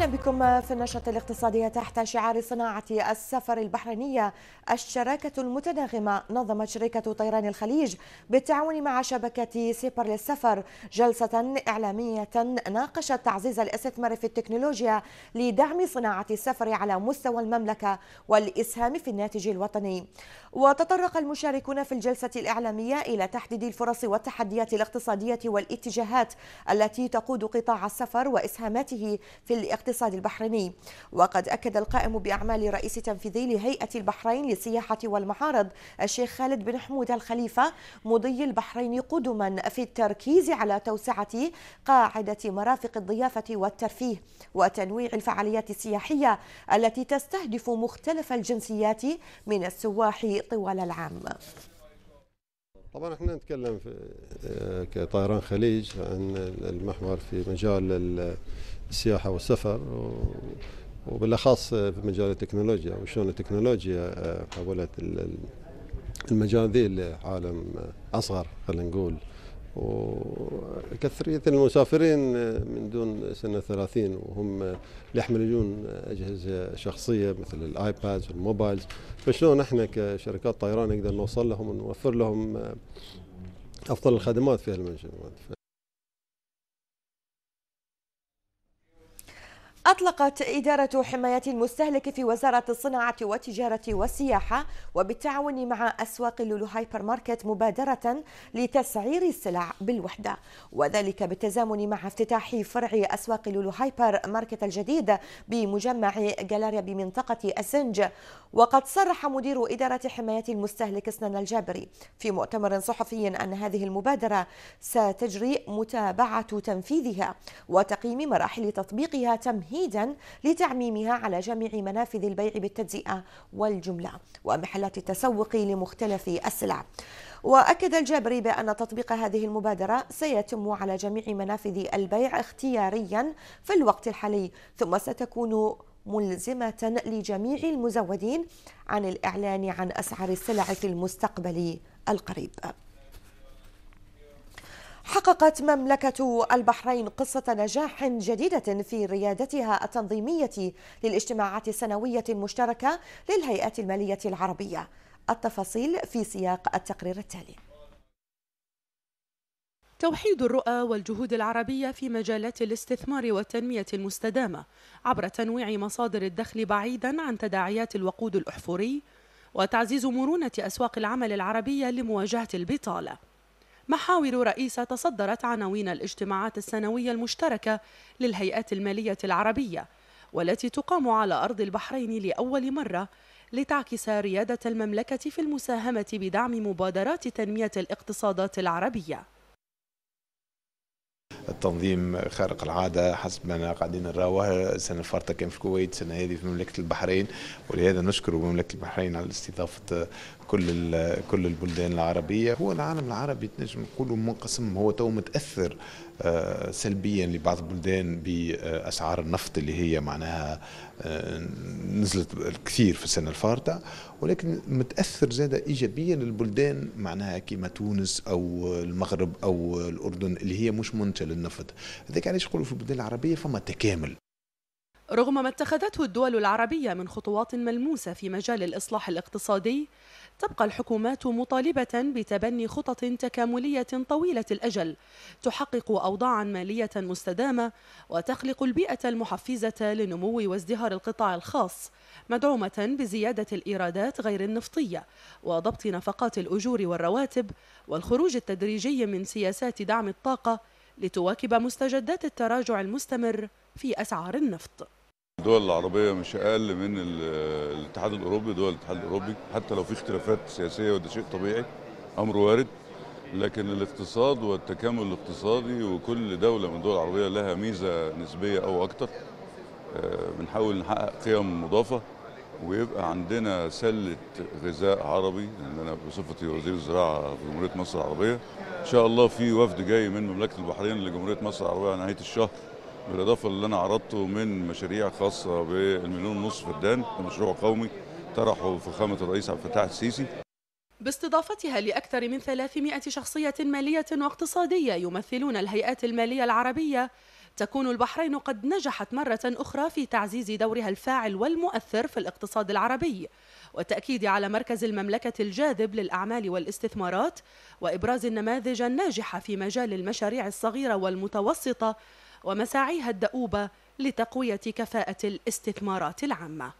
اهلا بكم في النشره الاقتصاديه تحت شعار صناعه السفر البحرينيه الشراكه المتناغمه نظمت شركه طيران الخليج بالتعاون مع شبكه سيبر للسفر جلسه اعلاميه ناقشت تعزيز الاستثمار في التكنولوجيا لدعم صناعه السفر على مستوى المملكه والاسهام في الناتج الوطني وتطرق المشاركون في الجلسه الاعلاميه الى تحديد الفرص والتحديات الاقتصاديه والاتجاهات التي تقود قطاع السفر واسهاماته في الاقتصاد الاقتصاد البحريني وقد أكد القائم بأعمال رئيس تنفيذي لهيئة البحرين للسياحة والمعارض الشيخ خالد بن حمود الخليفة مضي البحرين قدما في التركيز على توسعة قاعدة مرافق الضيافة والترفيه وتنويع الفعاليات السياحية التي تستهدف مختلف الجنسيات من السواح طوال العام طبعا احنا نتكلم في آه، كطيران خليج عن المحور في مجال السياحه والسفر وبالاخص في مجال التكنولوجيا وشلون التكنولوجيا آه، حولت المجال ذي لعالم اصغر خلينا نقول وكثرية المسافرين آه، من دون سنة 30 وهم يحملون أجهزة شخصية مثل الآيباد والموبايلز فشلون احنا كشركات طيران نقدر نوصل لهم ونوفر لهم آه، أفضل الخدمات في هالمجموعات أطلقت إدارة حماية المستهلك في وزارة الصناعة والتجارة والسياحة وبالتعاون مع أسواق لولو هايبر ماركت مبادرة لتسعير السلع بالوحدة وذلك بالتزامن مع افتتاح فرع أسواق لولو هايبر ماركت الجديد بمجمع جالاريا بمنطقة أسنج وقد صرح مدير إدارة حماية المستهلك سنان الجابري في مؤتمر صحفي أن هذه المبادرة ستجري متابعة تنفيذها وتقييم مراحل تطبيقها تمهيدا تمهيدا لتعميمها على جميع منافذ البيع بالتجزئة والجملة ومحلات التسوق لمختلف السلع وأكد الجابري بأن تطبيق هذه المبادرة سيتم على جميع منافذ البيع اختياريا في الوقت الحالي ثم ستكون ملزمة لجميع المزودين عن الإعلان عن أسعار السلع في المستقبل القريب حققت مملكة البحرين قصة نجاح جديدة في ريادتها التنظيمية للاجتماعات السنوية المشتركة للهيئة المالية العربية التفاصيل في سياق التقرير التالي توحيد الرؤى والجهود العربية في مجالات الاستثمار والتنمية المستدامة عبر تنويع مصادر الدخل بعيدا عن تداعيات الوقود الأحفوري وتعزيز مرونة أسواق العمل العربية لمواجهة البطالة محاور رئيسة تصدرت عناوين الاجتماعات السنوية المشتركة للهيئات المالية العربية والتي تقام على أرض البحرين لأول مرة لتعكس ريادة المملكة في المساهمة بدعم مبادرات تنمية الاقتصادات العربية التنظيم خارق العادة حسب ما قاعدين نراوه السنة الفارطة كان في الكويت السنة هذه في مملكة البحرين ولهذا نشكر مملكة البحرين على استضافة كل كل البلدان العربيه هو العالم العربي تنجم نقولوا منقسم هو تو متاثر آه، سلبيا لبعض البلدان باسعار النفط اللي هي معناها آه، نزلت كثير في السنه الفارطه ولكن متاثر زاد ايجابيا للبلدان معناها كيما تونس او المغرب او الاردن اللي هي مش منتجه للنفط هذاك علاش نقولوا في البلدان العربيه فما تكامل رغم ما اتخذته الدول العربية من خطوات ملموسة في مجال الإصلاح الاقتصادي تبقى الحكومات مطالبة بتبني خطط تكاملية طويلة الأجل تحقق أوضاعا مالية مستدامة وتخلق البيئة المحفزة لنمو وازدهار القطاع الخاص مدعومة بزيادة الإيرادات غير النفطية وضبط نفقات الأجور والرواتب والخروج التدريجي من سياسات دعم الطاقة لتواكب مستجدات التراجع المستمر في أسعار النفط الدول العربية مش أقل من الاتحاد الأوروبي دول الاتحاد الأوروبي حتى لو في اختلافات سياسية وده شيء طبيعي أمر وارد لكن الاقتصاد والتكامل الاقتصادي وكل دولة من الدول العربية لها ميزة نسبية أو أكتر آه، بنحاول نحقق قيم مضافة ويبقى عندنا سلة غذاء عربي لأن أنا بصفتي وزير الزراعة في جمهورية مصر العربية إن شاء الله في وفد جاي من مملكة البحرين لجمهورية مصر العربية على نهاية الشهر بالاضافه اللي انا عرضته من مشاريع خاصه بالمليون ونص فدان مشروع قومي طرحه فخامه الرئيس عبد الفتاح السيسي باستضافتها لأكثر من 300 شخصية مالية واقتصادية يمثلون الهيئات المالية العربية تكون البحرين قد نجحت مرة أخرى في تعزيز دورها الفاعل والمؤثر في الاقتصاد العربي والتأكيد على مركز المملكة الجاذب للأعمال والاستثمارات وإبراز النماذج الناجحة في مجال المشاريع الصغيرة والمتوسطة ومساعيها الدؤوبة لتقوية كفاءة الاستثمارات العامة